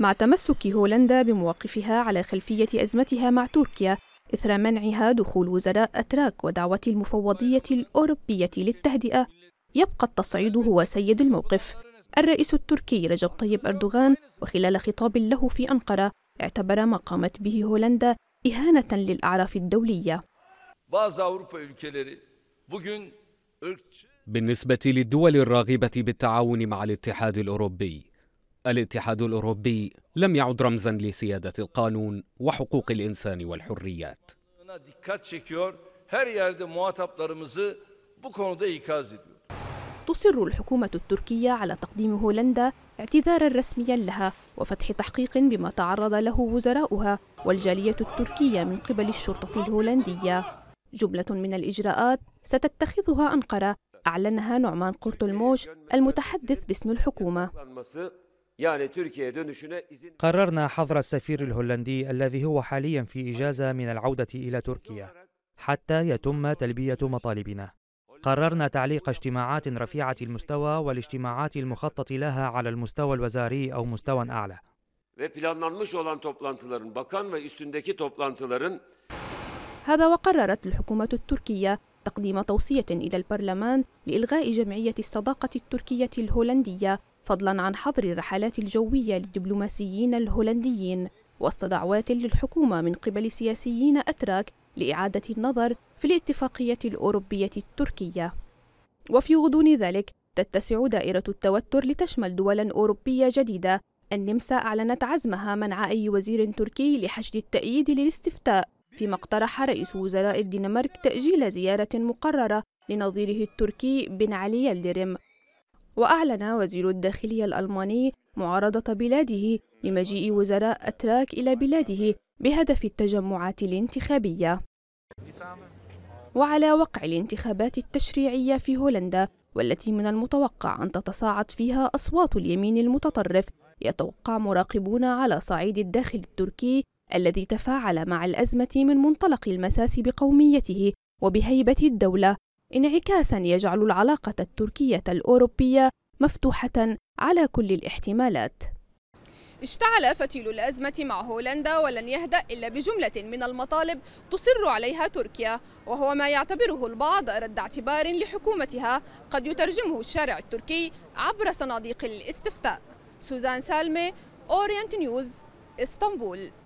مع تمسك هولندا بمواقفها على خلفية أزمتها مع تركيا إثر منعها دخول وزراء أتراك ودعوة المفوضية الأوروبية للتهدئة يبقى التصعيد هو سيد الموقف الرئيس التركي رجب طيب أردوغان وخلال خطاب له في أنقرة اعتبر ما قامت به هولندا إهانة للأعراف الدولية بالنسبة للدول الراغبة بالتعاون مع الاتحاد الأوروبي الاتحاد الاوروبي لم يعد رمزا لسياده القانون وحقوق الانسان والحريات. تصر الحكومة التركية على تقديم هولندا اعتذارا رسميا لها وفتح تحقيق بما تعرض له وزراؤها والجالية التركية من قبل الشرطة الهولندية. جملة من الإجراءات ستتخذها أنقرة أعلنها نعمان الموش المتحدث باسم الحكومة. يعني قررنا حظر السفير الهولندي الذي هو حاليا في إجازة من العودة إلى تركيا حتى يتم تلبية مطالبنا قررنا تعليق اجتماعات رفيعة المستوى والاجتماعات المخطط لها على المستوى الوزاري أو مستوى أعلى هذا وقررت الحكومة التركية تقديم توصية إلى البرلمان لإلغاء جمعية الصداقة التركية الهولندية فضلا عن حظر الرحلات الجوية للدبلوماسيين الهولنديين وسط دعوات للحكومة من قبل سياسيين أتراك لإعادة النظر في الاتفاقية الأوروبية التركية وفي غضون ذلك تتسع دائرة التوتر لتشمل دولا أوروبية جديدة النمسا أعلنت عزمها منع أي وزير تركي لحشد التأييد للاستفتاء فيما اقترح رئيس وزراء الدنمارك تأجيل زيارة مقررة لنظيره التركي بن علي يلدرم وأعلن وزير الداخلية الألماني معارضة بلاده لمجيء وزراء أتراك إلى بلاده بهدف التجمعات الانتخابية وعلى وقع الانتخابات التشريعية في هولندا والتي من المتوقع أن تتصاعد فيها أصوات اليمين المتطرف يتوقع مراقبون على صعيد الداخل التركي الذي تفاعل مع الأزمة من منطلق المساس بقوميته وبهيبة الدولة انعكاسا يجعل العلاقة التركية الأوروبية مفتوحة على كل الاحتمالات اشتعل فتيل الأزمة مع هولندا ولن يهدأ إلا بجملة من المطالب تصر عليها تركيا وهو ما يعتبره البعض رد اعتبار لحكومتها قد يترجمه الشارع التركي عبر صناديق الاستفتاء سوزان سالمي أورينت نيوز اسطنبول